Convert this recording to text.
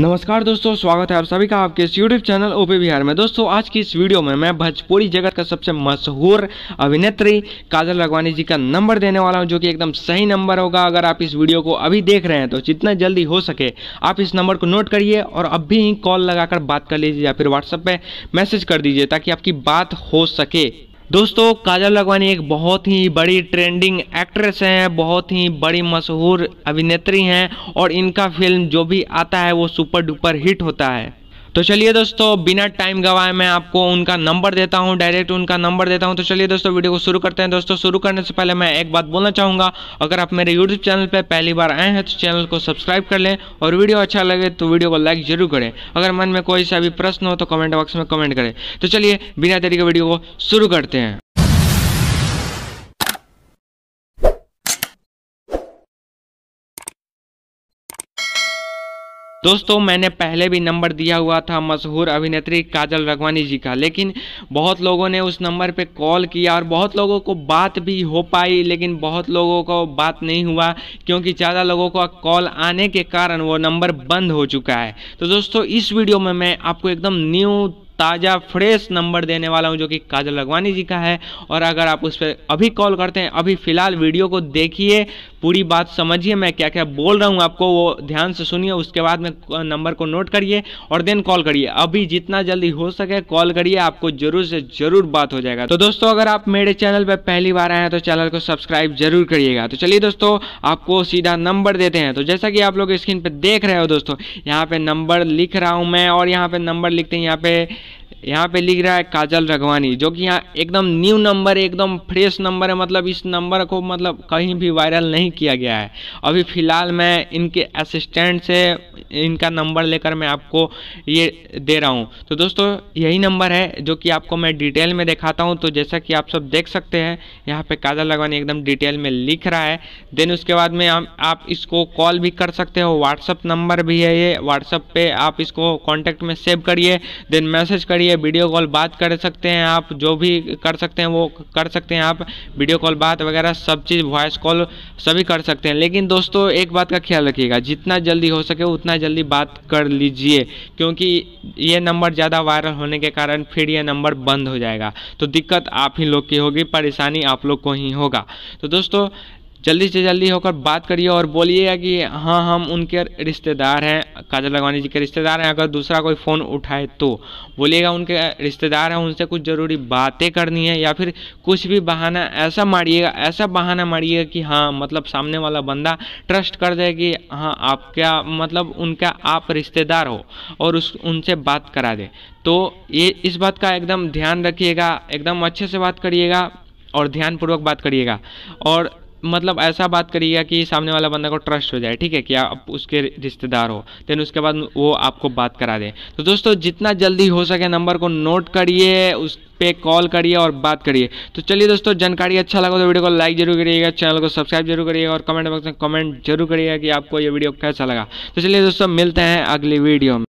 नमस्कार दोस्तों स्वागत है आप सभी का आपके इस यूट्यूब चैनल ओपे बिहार में दोस्तों आज की इस वीडियो में मैं भोजपुरी जगत का सबसे मशहूर अभिनेत्री काजल रागवानी जी का नंबर देने वाला हूं जो कि एकदम सही नंबर होगा अगर आप इस वीडियो को अभी देख रहे हैं तो जितना जल्दी हो सके आप इस नंबर को नोट करिए और अभी ही कॉल लगाकर बात कर लीजिए या फिर व्हाट्सएप पर मैसेज कर दीजिए ताकि आपकी बात हो सके दोस्तों काजल लगवानी एक बहुत ही बड़ी ट्रेंडिंग एक्ट्रेस हैं बहुत ही बड़ी मशहूर अभिनेत्री हैं और इनका फिल्म जो भी आता है वो सुपर डुपर हिट होता है तो चलिए दोस्तों बिना टाइम गवाए मैं आपको उनका नंबर देता हूं डायरेक्ट उनका नंबर देता हूं तो चलिए दोस्तों वीडियो को शुरू करते हैं दोस्तों शुरू करने से पहले मैं एक बात बोलना चाहूँगा अगर आप मेरे यूट्यूब चैनल पर पहली बार आए हैं तो चैनल को सब्सक्राइब कर लें और वीडियो अच्छा लगे तो वीडियो को लाइक जरूर करें अगर मन में कोई सा भी प्रश्न हो तो कमेंट बॉक्स में कमेंट करें तो चलिए बिना तरीके वीडियो को शुरू करते हैं दोस्तों मैंने पहले भी नंबर दिया हुआ था मशहूर अभिनेत्री काजल रघवानी जी का लेकिन बहुत लोगों ने उस नंबर पर कॉल किया और बहुत लोगों को बात भी हो पाई लेकिन बहुत लोगों को बात नहीं हुआ क्योंकि ज़्यादा लोगों का कॉल आने के कारण वो नंबर बंद हो चुका है तो दोस्तों इस वीडियो में मैं आपको एकदम न्यू ताज़ा फ्रेश नंबर देने वाला हूं जो कि काजल रघवानी जी का है और अगर आप उस पर अभी कॉल करते हैं अभी फ़िलहाल वीडियो को देखिए पूरी बात समझिए मैं क्या क्या बोल रहा हूँ आपको वो ध्यान से सुनिए उसके बाद में नंबर को नोट करिए और देन कॉल करिए अभी जितना जल्दी हो सके कॉल करिए आपको जरूर से जरूर बात हो जाएगा तो दोस्तों अगर आप मेरे चैनल पर पहली बार आए हैं तो चैनल को सब्सक्राइब जरूर करिएगा तो चलिए दोस्तों आपको सीधा नंबर देते हैं तो जैसा कि आप लोग स्क्रीन पर देख रहे हो दोस्तों यहाँ पे नंबर लिख रहा हूँ मैं और यहाँ पे नंबर लिखते हैं यहाँ पे यहाँ पे लिख रहा है काजल रघवानी जो कि यहाँ एकदम न्यू नंबर एकदम फ्रेश नंबर है मतलब इस नंबर को मतलब कहीं भी वायरल नहीं किया गया है अभी फ़िलहाल मैं इनके असिस्टेंट से इनका नंबर लेकर मैं आपको ये दे रहा हूँ तो दोस्तों यही नंबर है जो कि आपको मैं डिटेल में दिखाता हूँ तो जैसा कि आप सब देख सकते हैं यहाँ पे काजल लगवानी एकदम डिटेल में लिख रहा है देन उसके बाद में आप, आप इसको कॉल भी कर सकते हो व्हाट्सअप नंबर भी है ये व्हाट्सअप पर आप इसको कॉन्टैक्ट में सेव करिए देन मैसेज करिए वीडियो कॉल बात कर सकते हैं आप जो भी कर सकते हैं वो कर सकते हैं आप वीडियो कॉल बात वगैरह सब चीज़ वॉइस कॉल सभी कर सकते हैं लेकिन दोस्तों एक बात का ख्याल रखिएगा जितना जल्दी हो सके उतना जल्दी बात कर लीजिए क्योंकि ये नंबर ज़्यादा वायरल होने के कारण फिर ये नंबर बंद हो जाएगा तो दिक्कत आप ही लोग की होगी परेशानी आप लोग को ही होगा तो दोस्तों जल्दी से जल्दी होकर बात करिए और बोलिएगा कि हाँ हम उनके रिश्तेदार हैं काजल लगवानी जी के रिश्तेदार हैं अगर दूसरा कोई फ़ोन उठाए तो बोलिएगा उनके रिश्तेदार हैं उनसे कुछ ज़रूरी बातें करनी है या फिर कुछ भी बहाना ऐसा मारिएगा ऐसा बहाना मारिएगा कि हाँ मतलब सामने वाला बंदा ट्रस्ट कर दे कि हाँ आप क्या मतलब उनका आप रिश्तेदार हो और उस उनसे बात करा दे तो ये इस बात का एकदम ध्यान रखिएगा एकदम अच्छे से बात करिएगा और ध्यानपूर्वक बात करिएगा और मतलब ऐसा बात करिएगा कि सामने वाला बंदा को ट्रस्ट हो जाए ठीक है कि आप उसके रिश्तेदार हो देन उसके बाद वो आपको बात करा दें तो दोस्तों जितना जल्दी हो सके नंबर को नोट करिए उस पे कॉल करिए और बात करिए तो चलिए दोस्तों जानकारी अच्छा लगा तो वीडियो को लाइक जरूर करिएगा चैनल को सब्सक्राइब जरूर करिएगा और कमेंट बॉक्स में कमेंट जरूर करिएगा कि आपको ये वीडियो कैसा लगा तो चलिए दोस्तों मिलते हैं अगली वीडियो में